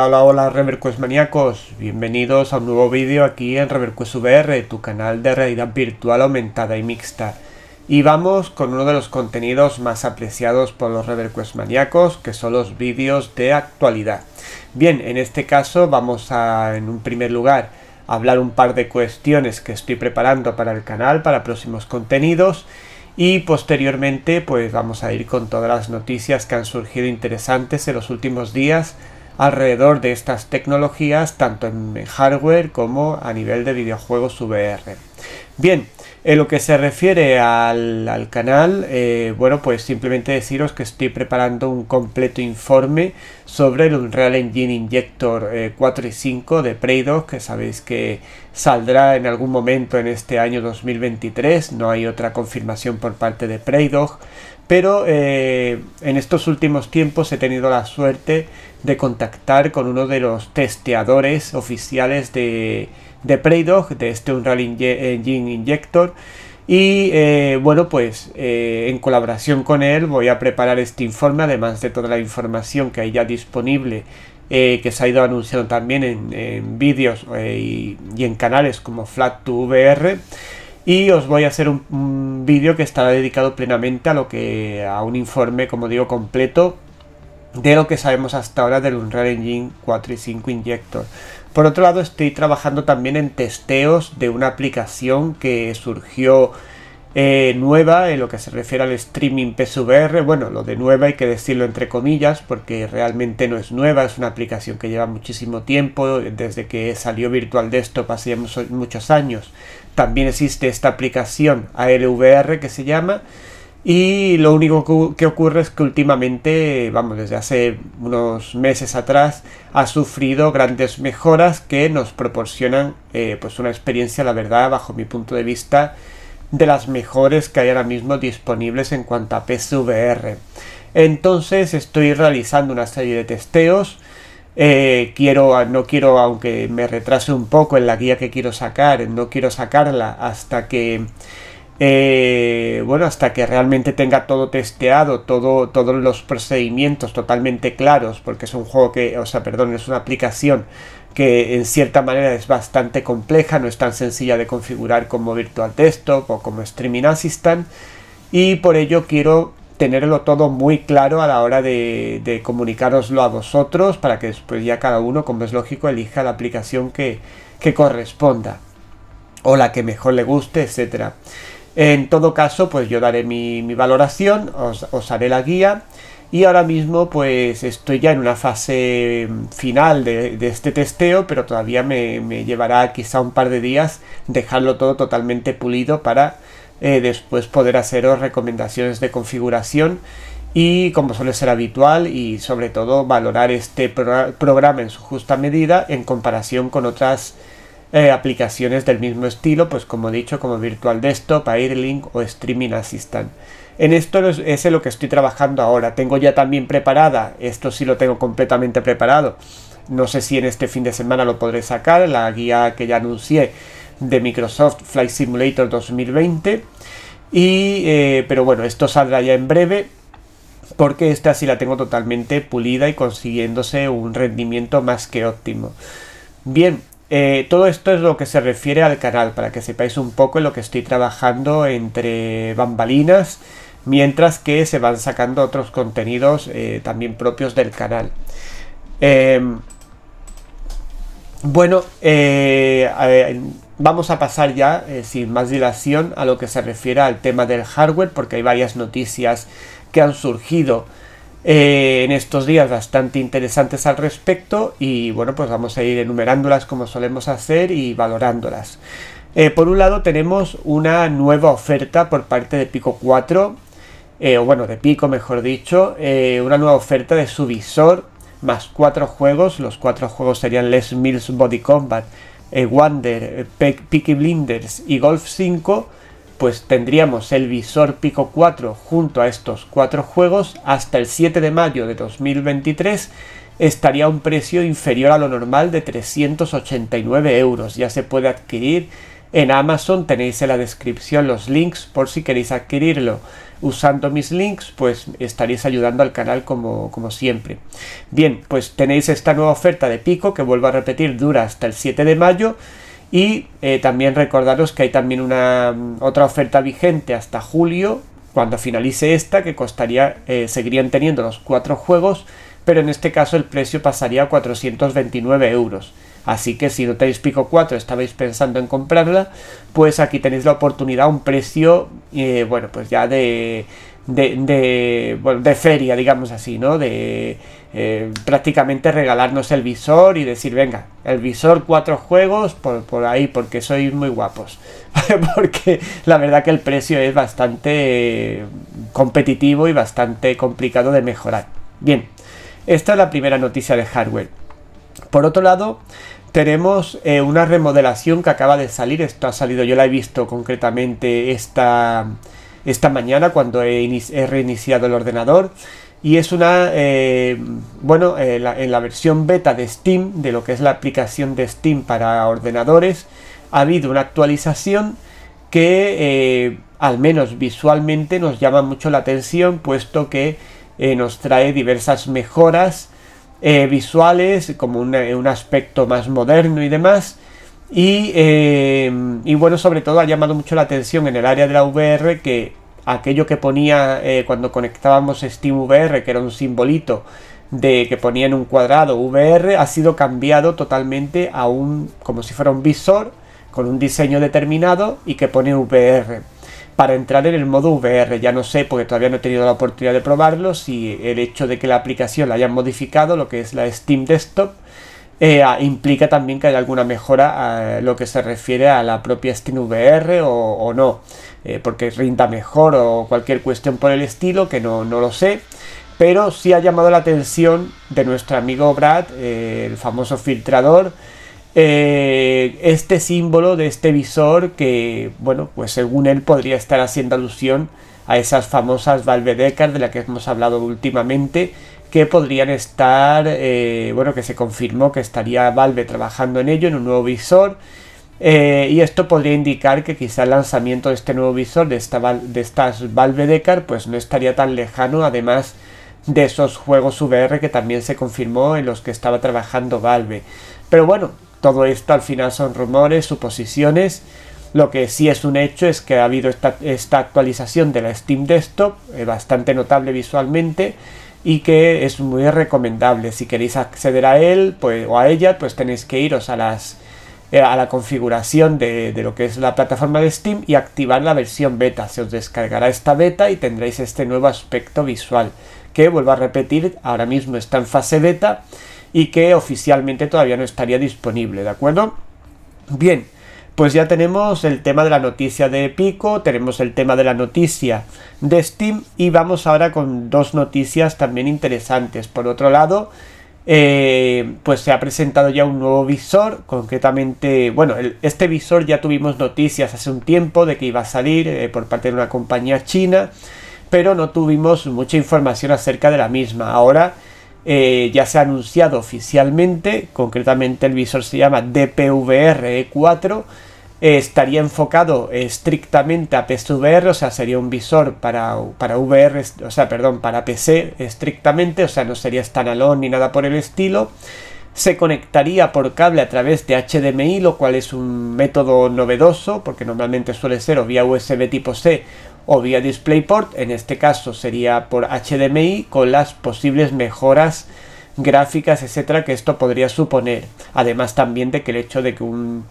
Hola, hola, hola Reverquest maníacos, bienvenidos a un nuevo vídeo aquí en Reverquest VR, tu canal de realidad virtual aumentada y mixta. Y vamos con uno de los contenidos más apreciados por los Reverquest maníacos, que son los vídeos de actualidad. Bien, en este caso vamos a, en un primer lugar, hablar un par de cuestiones que estoy preparando para el canal, para próximos contenidos, y posteriormente pues vamos a ir con todas las noticias que han surgido interesantes en los últimos días, alrededor de estas tecnologías tanto en hardware como a nivel de videojuegos VR. Bien, en lo que se refiere al, canal, eh, bueno, pues simplemente deciros que estoy preparando un completo informe sobre el Unreal Engine Injector 4 eh, y 5 de Prey que sabéis que saldrá en algún momento en este año 2023, no hay otra confirmación por parte de Prey pero eh, en estos últimos tiempos he tenido la suerte de contactar con uno de los testeadores oficiales de, de Preydog, de este Unreal Engine Injector. Y eh, bueno, pues eh, en colaboración con él voy a preparar este informe, además de toda la información que hay ya disponible, eh, que se ha ido anunciando también en, vídeos y, en canales como Flat2VR Y os voy a hacer un, un vídeo que estará dedicado plenamente a lo que a un informe, como digo, completo de lo que sabemos hasta ahora del Unreal Engine 4 y 5 Injector. Por otro lado, estoy trabajando también en testeos de una aplicación que surgió eh, nueva en lo que se refiere al streaming PSVR. Bueno, lo de nueva hay que decirlo entre comillas porque realmente no es nueva, es una aplicación que lleva muchísimo tiempo, desde que salió Virtual Desktop hace muchos años. También existe esta aplicación ALVR que se llama y lo único que ocurre es que últimamente, vamos, desde hace unos meses atrás, ha sufrido grandes mejoras que nos proporcionan eh, pues una experiencia, la verdad, bajo mi punto de vista, de las mejores que hay ahora mismo disponibles en cuanto a PSVR. Entonces estoy realizando una serie de testeos. Eh, quiero, ah, no quiero, aunque me retrase un poco en la guía que quiero sacar, no quiero sacarla hasta que eh, bueno, hasta que realmente tenga todo testeado, todo, todos los procedimientos totalmente claros, porque es un juego que, o sea, perdón, es una aplicación que en cierta manera es bastante compleja, no es tan sencilla de configurar como Virtual Desktop o como Streaming Assistant, y por ello quiero tenerlo todo muy claro a la hora de, de a vosotros para que después ya cada uno, como es lógico, elija la aplicación que, que corresponda o la que mejor le guste, etcétera. En todo caso, pues yo daré mi, valoración, os, haré la guía y ahora mismo pues estoy ya en una fase mm, final de, este testeo, pero todavía me, llevará quizá un par de días dejarlo todo totalmente pulido para eh, después poder haceros recomendaciones de configuración y como suele ser habitual y sobre todo valorar este programa en su justa medida en comparación con otras eh, aplicaciones del mismo estilo, pues como he dicho, como Virtual Desktop, Airlink o Streaming Assistant. En esto es lo que estoy trabajando ahora. Tengo ya también preparada, esto sí lo tengo completamente preparado. No sé si en este fin de semana lo podré sacar, la guía que ya anuncié de Microsoft Flight Simulator 2020. Y, eh, pero bueno, esto saldrá ya en breve porque esta sí la tengo totalmente pulida y consiguiéndose un rendimiento más que óptimo. Bien, eh, todo esto es lo que se refiere al canal, para que sepáis un poco en lo que estoy trabajando entre bambalinas, mientras que se van sacando otros contenidos eh, también propios del canal. Em, bueno, eh, vamos a pasar ya, sin más dilación, a lo que se refiere al tema del hardware, porque hay varias noticias que han surgido eh, en estos días bastante interesantes al respecto y bueno pues vamos a ir enumerándolas como solemos hacer y valorándolas. Eh, por un lado tenemos una nueva oferta por parte de Pico 4, eh, o bueno de Pico mejor dicho, una nueva oferta de su visor más cuatro juegos, los cuatro juegos serían Les Mills Body Combat, Wonder, Picky Blinders y Golf 5 pues tendríamos el visor Pico 4 junto a estos cuatro juegos hasta el 7 de mayo de 2023 estaría a un precio inferior a lo normal de 389 euros. Ya se puede adquirir en Amazon, tenéis en la descripción los links por si queréis adquirirlo. Usando mis links, pues estaréis ayudando al canal como, como siempre. Bien, pues tenéis esta nueva oferta de Pico que vuelvo a repetir, dura hasta el 7 de mayo y eh, también recordaros que hay también una mm, otra oferta vigente hasta julio, cuando finalice esta, que costaría, eh, seguirían teniendo los cuatro juegos, pero en este caso el precio pasaría a 429 euros. Así que si no tenéis Pico 4, estabais pensando en comprarla, pues aquí tenéis la oportunidad un precio, eh, bueno, pues ya de de, de, feria, digamos así, ¿no? De eh, prácticamente regalarnos el visor y decir, venga, el visor cuatro juegos por, ahí, porque sois muy guapos. porque la verdad que el precio es bastante eh, competitivo y bastante complicado de mejorar. Bien, esta es la primera noticia de hardware. Por otro lado, tenemos eh, una remodelación que acaba de salir. Esto ha salido, yo la he visto concretamente esta esta mañana cuando he, reiniciado el ordenador y es una, eh, bueno, eh, en la versión beta de Steam, de lo que es la aplicación de Steam para ordenadores, ha habido una actualización que eh, al menos visualmente nos llama mucho la atención, puesto que nos trae diversas mejoras visuales, como un aspecto más moderno y demás, eh, y, bueno, sobre todo ha llamado mucho la atención en el área de la VR que aquello que ponía eh, cuando conectábamos Steam VR, que era un simbolito de que ponía en un cuadrado VR, ha sido cambiado totalmente a un, como si fuera un visor, con un diseño determinado y que pone VR. Para entrar en el modo VR, ya no sé, porque todavía no he tenido la oportunidad de probarlo, si el hecho de que la aplicación la hayan modificado, lo que es la Steam Desktop, eh, ah, implica también que hay alguna mejora a lo que se refiere a la propia Steam VR o, no, eh, porque rinda mejor o cualquier cuestión por el estilo, que no, no, lo sé. Pero sí ha llamado la atención de nuestro amigo Brad, eh, el famoso filtrador, este símbolo de este visor que, bueno, pues según él podría estar haciendo alusión a esas famosas valvedecas de las que hemos hablado últimamente que podrían estar, eh, bueno, que se confirmó que estaría Valve trabajando en ello, en un nuevo visor. Eh, y esto podría indicar que quizá el lanzamiento de este nuevo visor, de, esta, de estas Valve Decar, pues no estaría tan lejano, además de esos juegos VR que también se confirmó en los que estaba trabajando Valve. Pero bueno, todo esto al final son rumores, suposiciones. Lo que sí es un hecho es que ha habido esta, actualización de la Steam Desktop, eh, bastante notable visualmente, y que es muy recomendable. Si queréis acceder a él pues, o a ella, pues tenéis que iros a las eh, a la configuración de, de, lo que es la plataforma de Steam y activar la versión beta. Se os descargará esta beta y tendréis este nuevo aspecto visual que, vuelvo a repetir, ahora mismo está en fase beta y que oficialmente todavía no estaría disponible, ¿de acuerdo? Bien, pues ya tenemos el tema de la noticia de Pico, tenemos el tema de la noticia de Steam y vamos ahora con dos noticias también interesantes. Por otro lado, eh, pues se ha presentado ya un nuevo visor, concretamente, bueno, este visor ya tuvimos noticias hace un tiempo de que iba a salir eh, por parte de una compañía china, pero no tuvimos mucha información acerca de la misma. Ahora eh, ya se ha anunciado oficialmente, concretamente el visor se llama DPVR E4 estaría enfocado estrictamente a PC o sea, sería un visor para, para VR, o sea, perdón, para PC estrictamente, o sea, no sería standalone ni nada por el estilo se conectaría por cable a través de HDMI, lo cual es un método novedoso, porque normalmente suele ser o vía USB tipo C o vía DisplayPort, en este caso sería por HDMI con las posibles mejoras gráficas, etcétera, que esto podría suponer. Además también de que el hecho de que un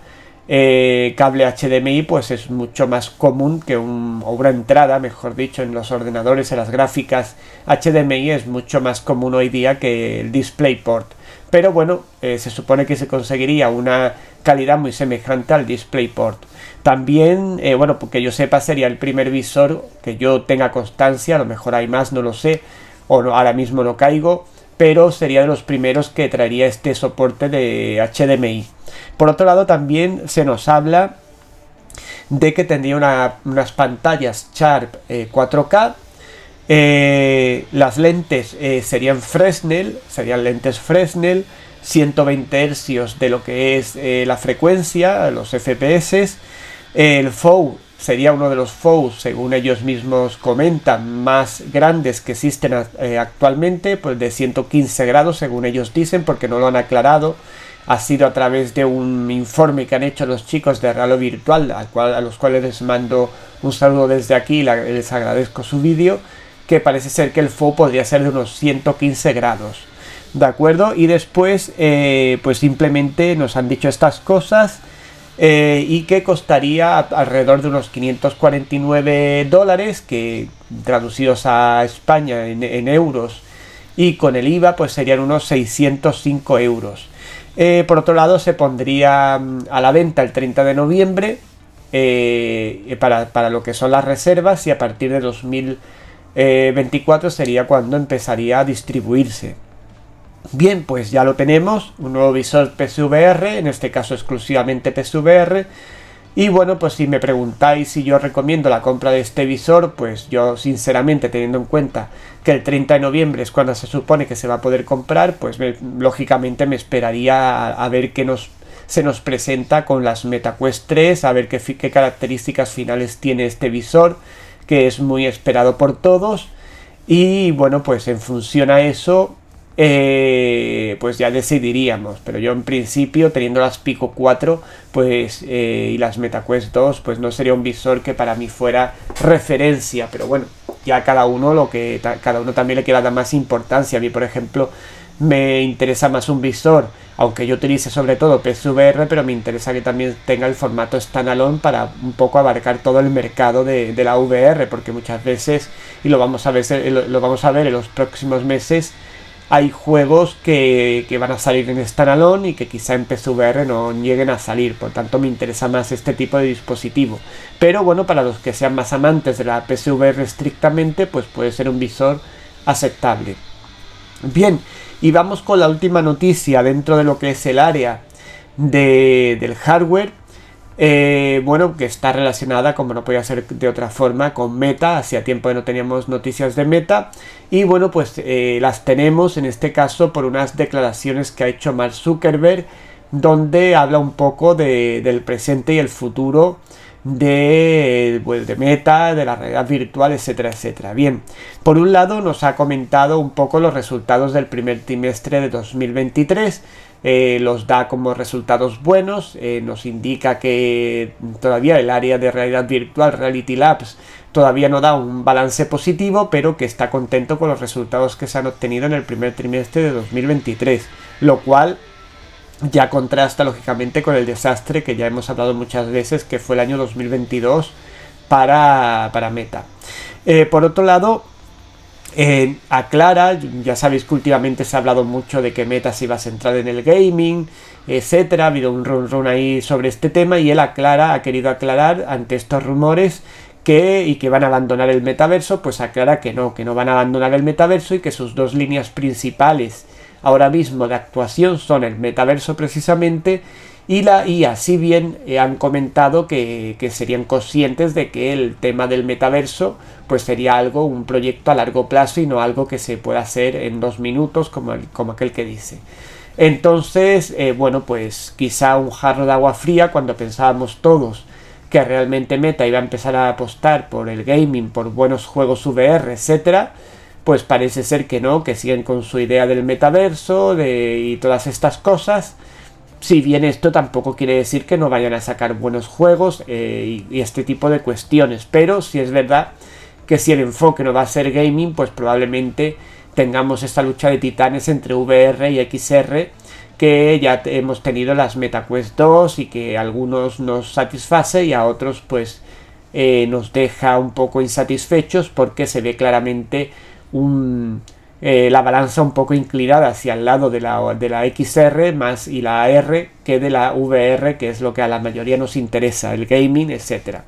eh, cable HDMI pues es mucho más común que un, o una entrada, mejor dicho, en los ordenadores, en las gráficas HDMI es mucho más común hoy día que el DisplayPort. Pero bueno, eh, se supone que se conseguiría una calidad muy semejante al DisplayPort. También, eh, bueno, porque yo sepa, sería el primer visor que yo tenga constancia, a lo mejor hay más, no lo sé, o no, ahora mismo no caigo pero sería de los primeros que traería este soporte de HDMI. Por otro lado, también se nos habla de que tendría unas pantallas Sharp 4K. Eh, eh, las lentes eh, serían Fresnel, serían lentes Fresnel, 120 Hz de lo que es la frecuencia, los FPS. El FOU sería uno de los FOUs, según ellos mismos comentan, más grandes que existen eh, actualmente, pues de 115 grados, según ellos dicen, porque no lo han aclarado. Ha sido a través de un informe que han hecho los chicos de Ralo Virtual, cual, a los cuales les mando un saludo desde aquí, les agradezco su vídeo, que parece ser que el fo podría ser de unos 115 grados. ¿De acuerdo? Y después, eh, pues simplemente nos han dicho estas cosas eh, y que costaría alrededor de unos 549 dólares, que traducidos a España en, euros y con el IVA pues serían unos 605 euros. Eh, por otro lado se pondría mm, a la venta el 30 de noviembre eh, para, para, lo que son las reservas y a partir de 2024 sería cuando empezaría a distribuirse. Bien, pues ya lo tenemos, un nuevo visor PSVR, en este caso exclusivamente PSVR. Y bueno, pues si me preguntáis si yo recomiendo la compra de este visor, pues yo sinceramente teniendo en cuenta que el 30 de noviembre es cuando se supone que se va a poder comprar, pues lógicamente me esperaría a, ver qué nos, se nos presenta con las MetaQuest 3, a ver qué características finales tiene este visor, que es muy esperado por todos. Y bueno, pues en función a eso, eh, pues ya decidiríamos. Pero yo en principio, teniendo las Pico 4 pues, eh, y las MetaQuest 2, pues no sería un visor que para mí fuera referencia. Pero bueno, ya cada uno lo que cada uno también le queda dar más importancia. A mí, por ejemplo, me interesa más un visor, aunque yo utilice sobre todo PSVR, pero me interesa que también tenga el formato standalone para un poco abarcar todo el mercado de, de la VR, porque muchas veces, y lo vamos a ver, lo vamos a ver en los próximos meses, hay juegos que, van a salir en standalone y que quizá en PSVR no lleguen a salir, por tanto me interesa más este tipo de dispositivo. Pero bueno, para los que sean más amantes de la PSVR estrictamente, pues puede ser un visor aceptable. Bien, y vamos con la última noticia dentro de lo que es el área de, del hardware eh, bueno, que está relacionada, como no podía ser de otra forma, con Meta. Hacía tiempo que no teníamos noticias de Meta. Y bueno, pues eh, las tenemos en este caso por unas declaraciones que ha hecho Mark Zuckerberg, donde habla un poco del presente y el futuro de, pues, de Meta, de la realidad virtual, etcétera, etcétera. Bien, por un lado nos ha comentado un poco los resultados del primer trimestre de 2023 eh, los da como resultados buenos, eh, nos indica que todavía el área de realidad virtual, Reality Labs, todavía no da un balance positivo, pero que está contento con los resultados que se han obtenido en el primer trimestre de 2023, lo cual ya contrasta lógicamente con el desastre que ya hemos hablado muchas veces, que fue el año 2022 para, para Meta. Eh, por otro lado, eh, aclara, ya sabéis que últimamente se ha hablado mucho de que Meta se iba a centrar en el gaming, etcétera, ha habido un run run ahí sobre este tema y él aclara, ha querido aclarar ante estos rumores que y que van a abandonar el metaverso, pues aclara que no, que no van a abandonar el metaverso y que sus dos líneas principales ahora mismo de actuación son el metaverso precisamente y, así bien eh, han comentado que, serían conscientes de que el tema del metaverso pues sería algo, un proyecto a largo plazo y no algo que se pueda hacer en dos minutos como, aquel que dice. Entonces, eh, bueno, pues quizá un jarro de agua fría cuando pensábamos todos que realmente Meta iba a empezar a apostar por el gaming, por buenos juegos VR, etcétera, pues parece ser que no, que siguen con su idea del metaverso de, y todas estas cosas si bien esto tampoco quiere decir que no vayan a sacar buenos juegos eh, y, este tipo de cuestiones, pero si es verdad que si el enfoque no va a ser gaming, pues probablemente tengamos esta lucha de titanes entre VR y XR que ya hemos tenido las MetaQuest 2 y que a algunos nos satisface y a otros pues eh, nos deja un poco insatisfechos porque se ve claramente un, eh, la balanza un poco inclinada hacia el lado de la, de la XR más y la AR que de la VR, que es lo que a la mayoría nos interesa, el gaming, etc.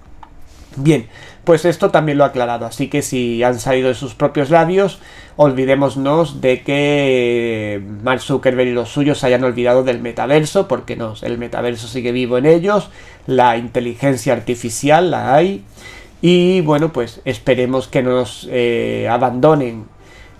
Bien, pues esto también lo ha aclarado, así que si han salido de sus propios labios, olvidémonos de que eh, Mark Zuckerberg y los suyos hayan olvidado del metaverso, porque no, el metaverso sigue vivo en ellos, la inteligencia artificial la hay, y bueno, pues esperemos que nos eh, abandonen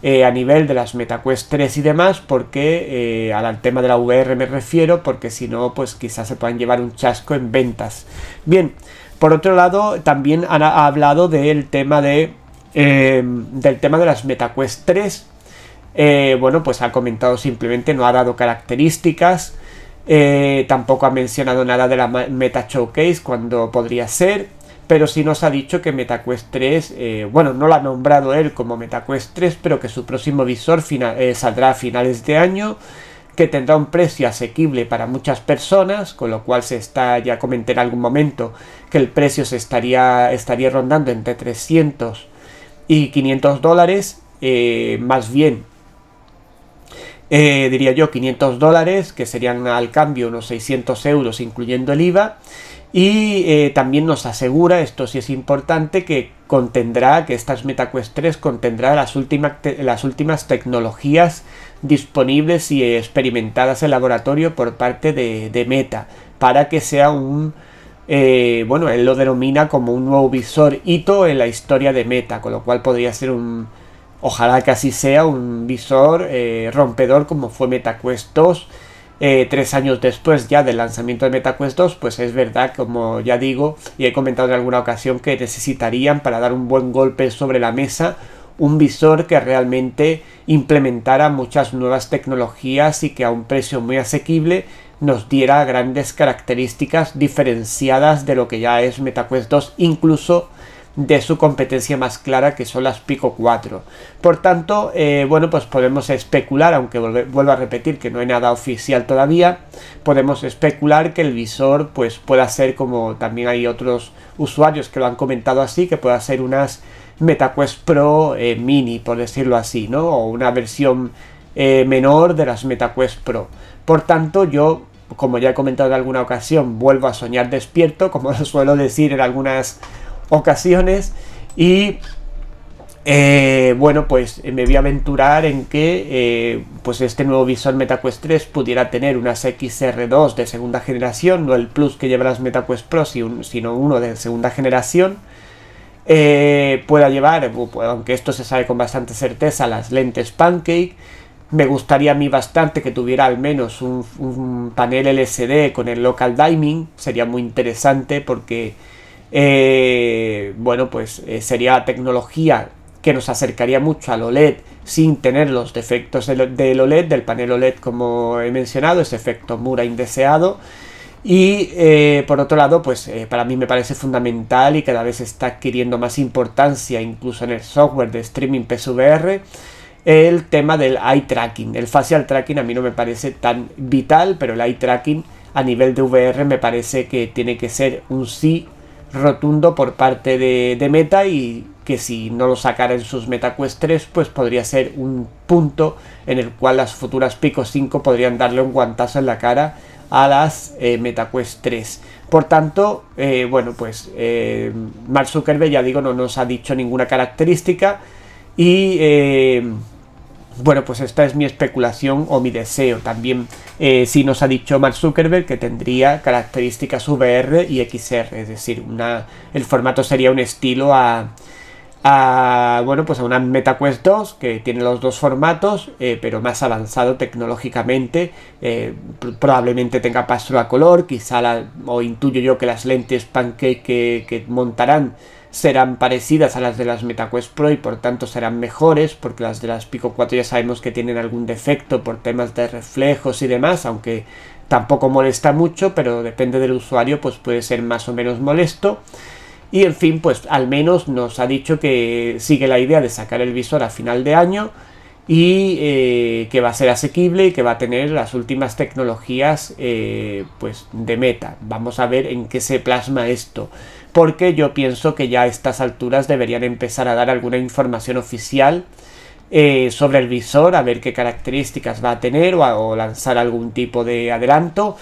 eh, a nivel de las MetaQuest 3 y demás, porque eh, al tema de la VR me refiero, porque si no, pues quizás se puedan llevar un chasco en ventas. Bien, por otro lado, también ha hablado del tema de em, del tema de las MetaQuest 3. Eh, bueno, pues ha comentado simplemente, no ha dado características. tampoco ha mencionado nada de la Meta Showcase, cuando podría ser pero sí nos ha dicho que MetaQuest 3, eh, bueno, no lo ha nombrado él como MetaQuest 3, pero que su próximo visor eh, saldrá a finales de año, que tendrá un precio asequible para muchas personas, con lo cual se está, ya comenté en algún momento, que el precio se estaría, estaría rondando entre 300 y 500 dólares, eh, más bien, diría yo, 500 dólares, que serían al cambio unos 600 euros incluyendo el IVA, y eh, también nos asegura, esto sí es importante, que contendrá, que estas MetaQuest 3 contendrá las, últimas las últimas tecnologías disponibles y experimentadas en laboratorio por parte de, Meta, para que sea un, eh, bueno, él lo denomina como un nuevo visor hito en la historia de Meta, con lo cual podría ser un, ojalá que así sea, un visor eh, rompedor como fue MetaQuest 2 eh, tres años después ya del lanzamiento de MetaQuest 2, pues es verdad, como ya digo y he comentado en alguna ocasión, que necesitarían para dar un buen golpe sobre la mesa un visor que realmente implementara muchas nuevas tecnologías y que a un precio muy asequible nos diera grandes características diferenciadas de lo que ya es MetaQuest 2, incluso de su competencia más clara que son las Pico 4. Por tanto, eh, bueno, pues podemos especular, aunque vuelvo a repetir que no hay nada oficial todavía, podemos especular que el visor pues pueda ser como también hay otros usuarios que lo han comentado así, que pueda ser unas MetaQuest Pro eh, mini, por decirlo así, ¿no? O una versión eh, menor de las MetaQuest Pro. Por tanto, yo como ya he comentado en alguna ocasión, vuelvo a soñar despierto, como suelo decir en algunas ocasiones y eh, bueno, pues eh, me voy a aventurar en que eh, pues este nuevo visor MetaQuest 3 pudiera tener unas XR2 de segunda generación, no el Plus que lleva las MetaQuest Pro, sino uno de segunda generación. pueda llevar, aunque esto se sabe con bastante certeza, las lentes Pancake. Me gustaría a mí bastante que tuviera al menos un, un panel LCD con el local dimming. Sería muy interesante porque eh, bueno, pues eh, sería tecnología que nos acercaría mucho al OLED sin tener los defectos del, OLED, del panel OLED como he mencionado, ese efecto mura indeseado. Y eh, por otro lado, pues para mí me parece fundamental y cada vez está adquiriendo más importancia, incluso en el software de streaming PSVR, el tema del eye tracking. El facial tracking a mí no me parece tan vital, pero el eye tracking a nivel de VR me parece que tiene que ser un sí rotundo por parte de, Meta y que si no lo sacara en sus MetaQuest 3 pues podría ser un punto en el cual las futuras Pico 5 podrían darle un guantazo en la cara a las meta eh, MetaQuest 3. Por tanto, eh, bueno, pues eh, Mark Zuckerberg, ya digo, no nos ha dicho ninguna característica y eh, bueno, pues esta es mi especulación o mi deseo. También eh, si nos ha dicho Mark Zuckerberg que tendría características VR y XR, es decir, una, el formato sería un estilo a, bueno pues a una MetaQuest 2 que tiene los dos formatos eh, pero más avanzado tecnológicamente eh, probablemente tenga pastro a color quizá o intuyo yo que las lentes pancake que montarán serán parecidas a las de las MetaQuest Pro y por tanto serán mejores, porque las de las Pico 4 ya sabemos que tienen algún defecto por temas de reflejos y demás, aunque tampoco molesta mucho, pero depende del usuario, pues puede ser más o menos molesto. Y en fin, pues al menos nos ha dicho que sigue la idea de sacar el visor a final de año y eh, que va a ser asequible y que va a tener las últimas tecnologías eh, pues de meta. Vamos a ver en qué se plasma esto porque yo pienso que ya a estas alturas deberían empezar a dar alguna información oficial eh, sobre el visor, a ver qué características va a tener o, o, lanzar algún tipo de adelanto.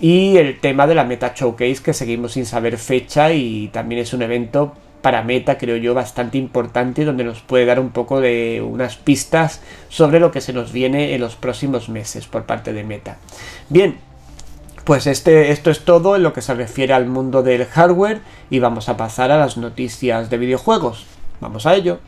Y el tema de la Meta Showcase, que seguimos sin saber fecha y también es un evento para Meta, creo yo, bastante importante donde nos puede dar un poco de unas pistas sobre lo que se nos viene en los próximos meses por parte de Meta. Bien, pues este, esto es todo en lo que se refiere al mundo del hardware y vamos a pasar a las noticias de videojuegos. Vamos a ello.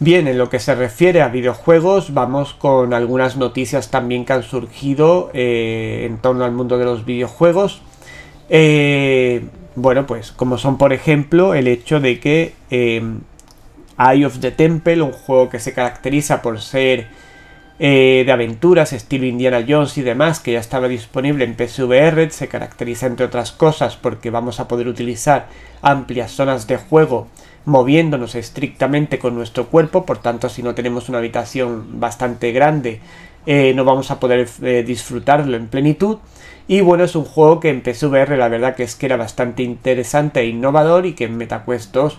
Bien, en lo que se refiere a videojuegos, vamos con algunas noticias también que han surgido eh, en torno al mundo de los videojuegos. Eh, bueno, pues como son por ejemplo el hecho de que eh, Eye of the Temple, un juego que se caracteriza por ser eh, de aventuras, estilo Indiana Jones y demás, que ya estaba disponible en PSVR, se caracteriza entre otras cosas porque vamos a poder utilizar amplias zonas de juego moviéndonos estrictamente con nuestro cuerpo, por tanto si no tenemos una habitación bastante grande eh, no vamos a poder eh, disfrutarlo en plenitud. Y bueno, es un juego que en PSVR la verdad que es que era bastante interesante e innovador y que en MetaQuest 2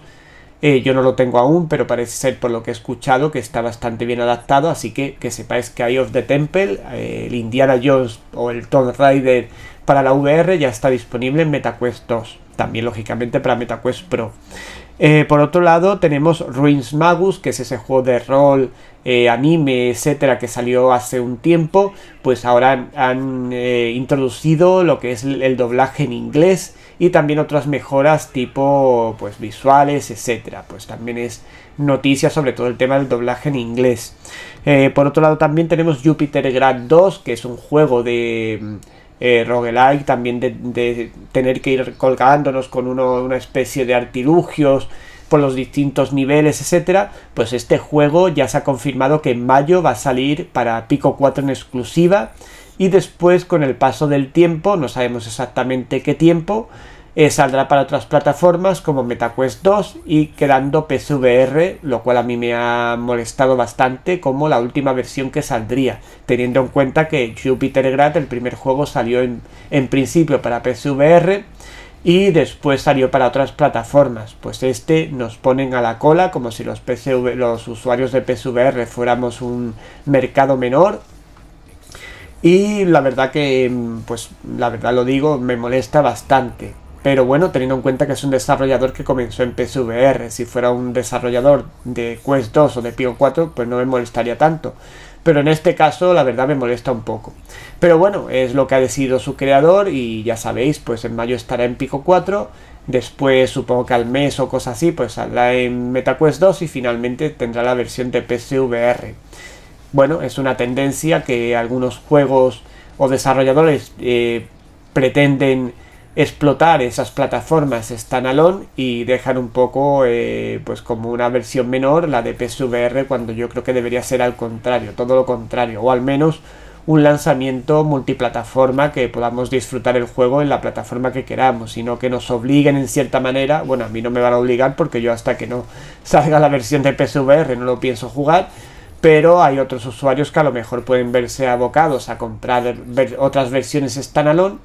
eh, yo no lo tengo aún, pero parece ser por lo que he escuchado que está bastante bien adaptado, así que que sepáis que Eye of the Temple, eh, el Indiana Jones o el Tomb Raider para la VR ya está disponible en MetaQuest 2, también lógicamente para MetaQuest Pro. Eh, por otro lado tenemos Ruins Magus, que es ese juego de rol, anime, etcétera, que salió hace un tiempo, pues ahora han, introducido lo que es el doblaje en inglés y también otras mejoras tipo pues visuales, etcétera. Pues también es noticia sobre todo el tema del doblaje en inglés. Eh, por otro lado también tenemos Jupiter Grand 2, que es un juego de mm, eh, roguelike, también de, tener que ir colgándonos con una especie de artilugios por los distintos niveles, etcétera, pues este juego ya se ha confirmado que en mayo va a salir para Pico 4 en exclusiva y después con el paso del tiempo, no sabemos exactamente qué tiempo, eh, saldrá para otras plataformas como MetaQuest 2 y quedando PSVR, lo cual a mí me ha molestado bastante como la última versión que saldría, teniendo en cuenta que Jupiter Grad, el primer juego, salió en, principio para PSVR y después salió para otras plataformas. Pues este nos ponen a la cola como si los, los usuarios de PSVR fuéramos un mercado menor y la verdad que, mm, pues la verdad lo digo, me molesta bastante. Pero bueno, teniendo en cuenta que es un desarrollador que comenzó en PSVR, si fuera un desarrollador de Quest 2 o de Pio 4, pues no me molestaría tanto. Pero en este caso la verdad me molesta un poco. Pero bueno, es lo que ha decidido su creador y ya sabéis, pues en mayo estará en Pico 4, después supongo que al mes o cosas así, pues saldrá en MetaQuest 2 y finalmente tendrá la versión de PSVR bueno, es una tendencia que algunos juegos o desarrolladores eh, pretenden explotar esas plataformas standalone y dejan un poco eh, pues como una versión menor la de PSVR cuando yo creo que debería ser al contrario, todo lo contrario, o al menos un lanzamiento multiplataforma que podamos disfrutar el juego en la plataforma que queramos, sino que nos obliguen en cierta manera, bueno a mí no me van a obligar porque yo hasta que no salga la versión de PSVR no lo pienso jugar, pero hay otros usuarios que a lo mejor pueden verse abocados a comprar otras versiones standalone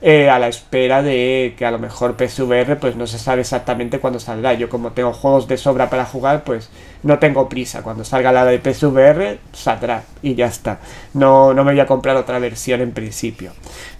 eh, a la espera de que a lo mejor PSVR pues no se sabe exactamente cuándo saldrá. Yo como tengo juegos de sobra para jugar, pues no tengo prisa. Cuando salga la de PSVR, saldrá y ya está. No, no me voy a comprar otra versión en principio.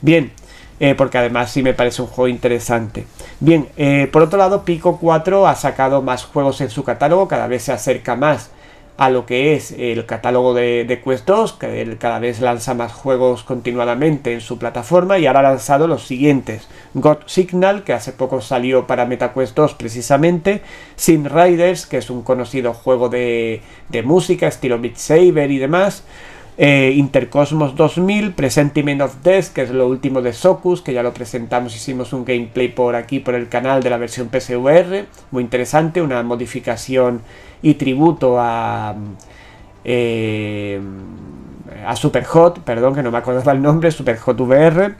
Bien, eh, porque además sí me parece un juego interesante. Bien, eh, por otro lado, Pico 4 ha sacado más juegos en su catálogo, cada vez se acerca más a lo que es el catálogo de, Quest 2, que él cada vez lanza más juegos continuadamente en su plataforma y ahora ha lanzado los siguientes. God Signal, que hace poco salió para MetaQuest 2 precisamente, Sin Riders, que es un conocido juego de, música, estilo Beat Saber y demás, eh, Intercosmos 2000, Presentiment of Death, que es lo último de Socus, que ya lo presentamos, hicimos un gameplay por aquí, por el canal de la versión PSVR, muy interesante, una modificación y tributo a... Eh, a Superhot, perdón que no me acordaba el nombre, Superhot VR.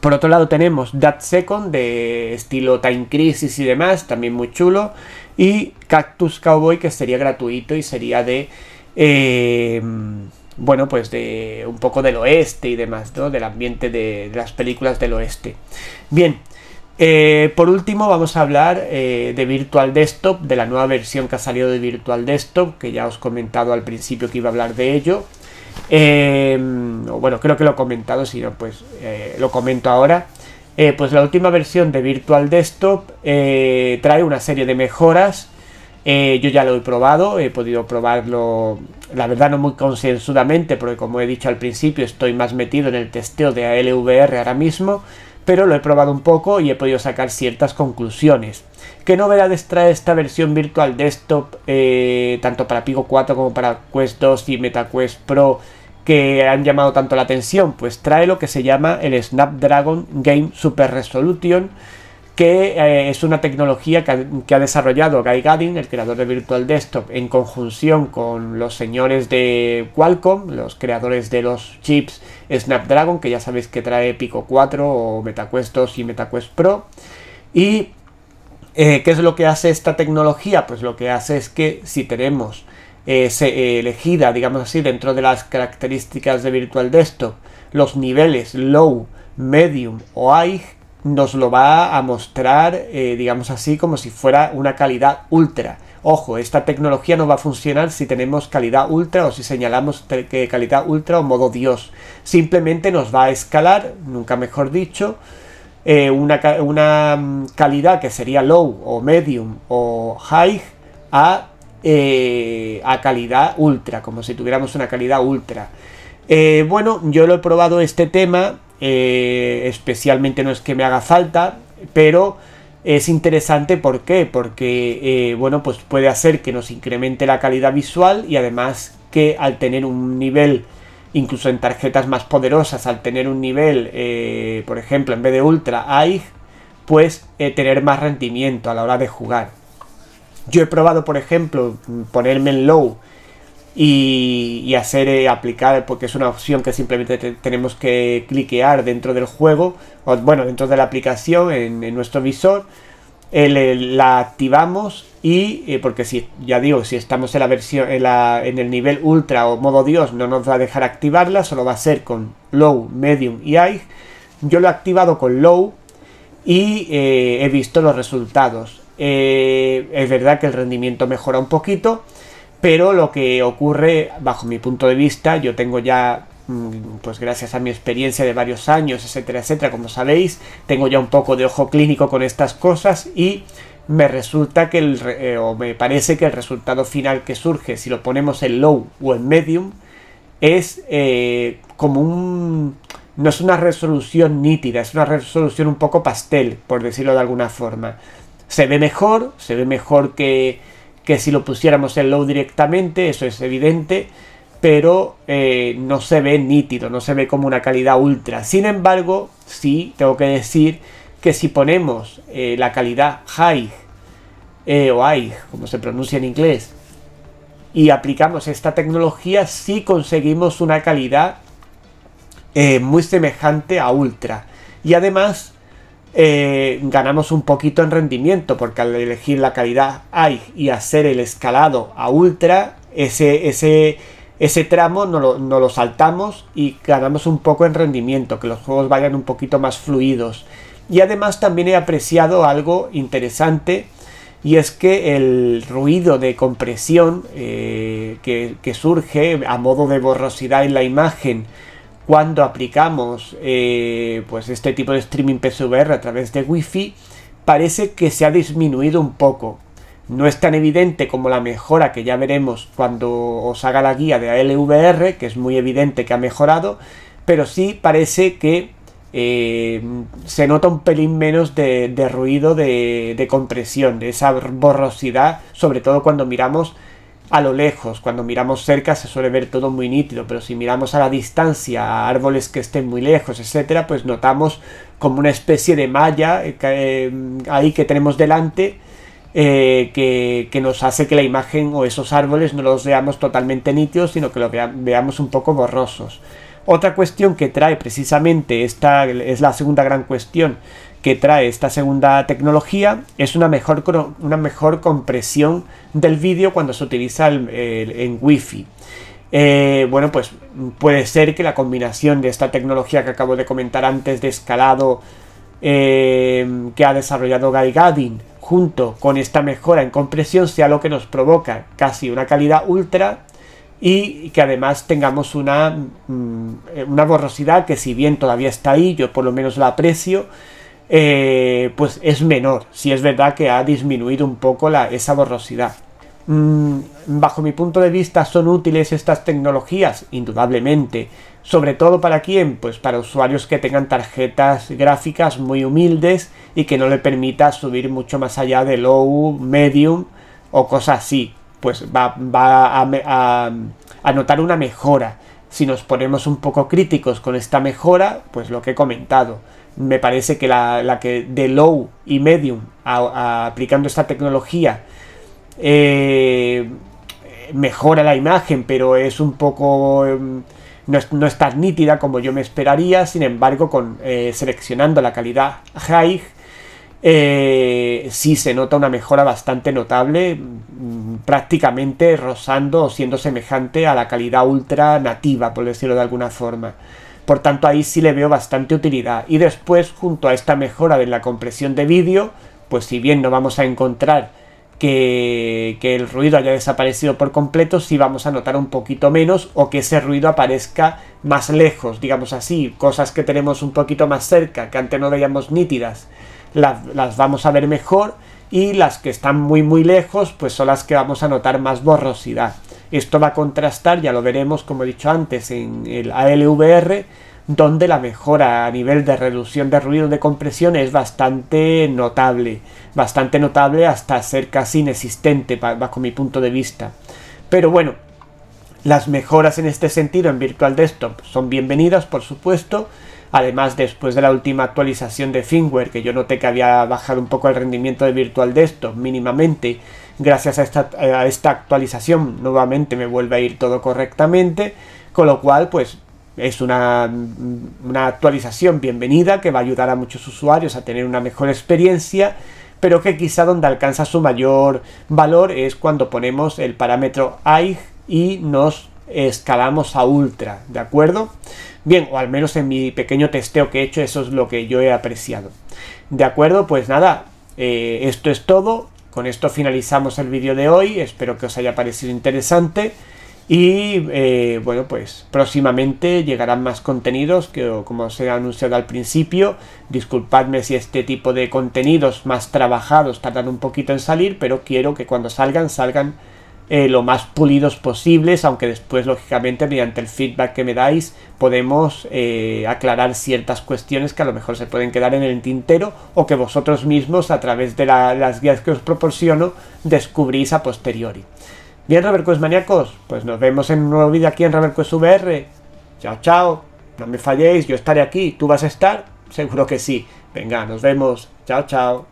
Por otro lado tenemos That Second de estilo Time Crisis y demás, también muy chulo. Y Cactus Cowboy que sería gratuito y sería de... Eh, bueno, pues de un poco del oeste y demás, ¿no? Del ambiente de las películas del oeste. Bien, eh, por último, vamos a hablar eh, de Virtual Desktop, de la nueva versión que ha salido de Virtual Desktop, que ya os he comentado al principio que iba a hablar de ello. Em, bueno, creo que lo he comentado, si no, pues eh, lo comento ahora. pues la última versión de Virtual Desktop trae una serie de mejoras. yo ya lo he probado, he podido probarlo, la verdad no muy concienzudamente porque como he dicho al principio, estoy más metido en el testeo de ALVR ahora mismo pero lo he probado un poco y he podido sacar ciertas conclusiones. ¿Qué novedades trae esta versión Virtual Desktop, eh, tanto para Pico 4 como para Quest 2 y MetaQuest Pro, que han llamado tanto la atención? Pues trae lo que se llama el Snapdragon Game Super Resolution que eh, es una tecnología que ha, desarrollado Guy Gadin, el creador de Virtual Desktop, en conjunción con los señores de Qualcomm, los creadores de los chips Snapdragon, que ya sabéis que trae Pico 4 o MetaQuest 2 y MetaQuest Pro. ¿Y eh, qué es lo que hace esta tecnología? Pues lo que hace es que si tenemos eh, elegida, digamos así, dentro de las características de Virtual Desktop, los niveles low, medium o high, nos lo va a mostrar, eh, digamos así, como si fuera una calidad ultra. Ojo, esta tecnología no va a funcionar si tenemos calidad ultra o si señalamos calidad ultra o modo Dios. Simplemente nos va a escalar, nunca mejor dicho, eh, una, mm, calidad que sería low o medium o high a, eh, a calidad ultra, como si tuviéramos una calidad ultra. bueno, yo lo he probado este tema eh, especialmente no es que me haga falta, pero es interesante ¿por porque eh, bueno pues puede hacer que nos incremente la calidad visual y además que al tener un nivel incluso en tarjetas más poderosas al tener un nivel eh, por ejemplo en vez de ultra hay pues tener más rendimiento a la hora de jugar yo he probado por ejemplo ponerme en low y, hacer eh, aplicar, porque es una opción que simplemente tenemos que cliquear dentro del juego, o bueno, dentro de la aplicación, en, nuestro visor, la activamos y eh, porque si ya digo si estamos en la versión en, el nivel ultra o modo dios no nos va a dejar activarla solo va a ser con low medium y high yo lo he activado con low y eh, he visto los resultados es verdad que el rendimiento mejora un poquito pero lo que ocurre, bajo mi punto de vista, yo tengo ya mm, pues gracias a mi experiencia de varios años, etcétera, etcétera, como sabéis, tengo ya un poco de ojo clínico con estas cosas y me resulta que el, eh, o me parece que el resultado final que surge si lo ponemos en low o en medium es eh, como un no es una resolución nítida, es una resolución un poco pastel, por decirlo de alguna forma. Se ve mejor, se ve mejor que que si lo pusiéramos en low directamente, eso es evidente, pero eh, no se ve nítido, no se ve como una calidad ultra. Sin embargo, sí tengo que decir que si ponemos eh, la calidad high eh, o high, como se pronuncia en inglés, y aplicamos esta tecnología, sí conseguimos una calidad muy semejante a ultra. Y además eh, ganamos un poquito en rendimiento, porque al elegir la calidad high y hacer el escalado a ultra, ese, ese, ese tramo no lo, saltamos y ganamos un poco en rendimiento, que los juegos vayan un poquito más fluidos. Y además también he apreciado algo interesante, y es que el ruido de compresión eh, que, que surge a modo de borrosidad en la imagen, cuando aplicamos eh, pues este tipo de streaming PSVR a través de Wi-Fi, parece que se ha disminuido un poco. No es tan evidente como la mejora que ya veremos cuando os haga la guía de ALVR, que es muy evidente que ha mejorado, pero sí parece que eh, se nota un pelín menos de, ruido, de, de compresión, de esa borrosidad, sobre todo cuando miramos a lo lejos. Cuando miramos cerca se suele ver todo muy nítido, pero si miramos a la distancia, a árboles que estén muy lejos, etcétera, pues notamos como una especie de malla eh, eh, ahí que tenemos delante. Eh, que, nos hace que la imagen o esos árboles no los veamos totalmente nítidos, sino que los veamos un poco borrosos. Otra cuestión que trae precisamente esta es la segunda gran cuestión que trae esta segunda tecnología es una mejor, una mejor compresión del vídeo cuando se utiliza en Wi-Fi. Eh, bueno, pues puede ser que la combinación de esta tecnología que acabo de comentar antes de escalado eh, que ha desarrollado Guy junto con esta mejora en compresión sea lo que nos provoca casi una calidad ultra y que además tengamos una, mm, eh, una borrosidad que si bien todavía está ahí, yo por lo menos la aprecio, eh, pues es menor. Si es verdad que ha disminuido un poco la, esa borrosidad. Mm, bajo mi punto de vista son útiles estas tecnologías, indudablemente. Sobre todo para quién? Pues para usuarios que tengan tarjetas gráficas muy humildes y que no le permita subir mucho más allá de low, medium o cosas así. Pues va, a notar una mejora. Si nos ponemos un poco críticos con esta mejora, pues lo que he comentado me parece que la, que de low y medium aplicando esta tecnología eh, mejora la imagen, pero es un poco... Em, no, es, tan nítida como yo me esperaría, sin embargo, con, eh, seleccionando la calidad high, eh, sí se nota una mejora bastante notable, mm, prácticamente rozando o siendo semejante a la calidad ultra nativa, por decirlo de alguna forma. Por tanto, ahí sí le veo bastante utilidad. Y después, junto a esta mejora de la compresión de vídeo, pues si bien no vamos a encontrar que, el ruido haya desaparecido por completo, sí vamos a notar un poquito menos o que ese ruido aparezca más lejos, digamos así, cosas que tenemos un poquito más cerca, que antes no veíamos nítidas, las, las vamos a ver mejor y las que están muy muy lejos, pues son las que vamos a notar más borrosidad. Esto va a contrastar, ya lo veremos como he dicho antes, en el ALVR, donde la mejora a nivel de reducción de ruido de compresión es bastante notable, bastante notable hasta ser casi inexistente bajo mi punto de vista. Pero bueno, las mejoras en este sentido en Virtual Desktop son bienvenidas, por supuesto. Además, después de la última actualización de firmware, que yo noté que había bajado un poco el rendimiento de Virtual Desktop mínimamente, gracias eh, a esta, actualización nuevamente me vuelve a ir todo correctamente, con lo cual pues es mm, una, actualización bienvenida que va a ayudar a muchos usuarios a tener una mejor experiencia pero que quizá donde alcanza su mayor valor es cuando ponemos el parámetro AIG y nos escalamos a ultra, ¿de acuerdo? Bien, o al menos en mi pequeño testeo que he hecho, eso es lo que yo he apreciado. ¿De acuerdo? Pues nada, eh, esto es todo. Con esto finalizamos el vídeo de hoy, espero que os haya parecido interesante y eh, bueno pues próximamente llegarán más contenidos que como os he anunciado al principio, disculpadme si este tipo de contenidos más trabajados tardan un poquito en salir, pero quiero que cuando salgan salgan eh, lo más pulidos posibles, aunque después, lógicamente, mediante el feedback que me dais, podemos eh, aclarar ciertas cuestiones que a lo mejor se pueden quedar en el tintero o que vosotros mismos, a través de las guías que os proporciono, descubrís a posteriori. Bien, es Maníacos, pues nos vemos en un nuevo vídeo aquí en Quest VR. Chao, chao, no me falléis, yo estaré aquí, ¿tú vas a estar? Seguro que sí. Venga, nos vemos. Chao, chao.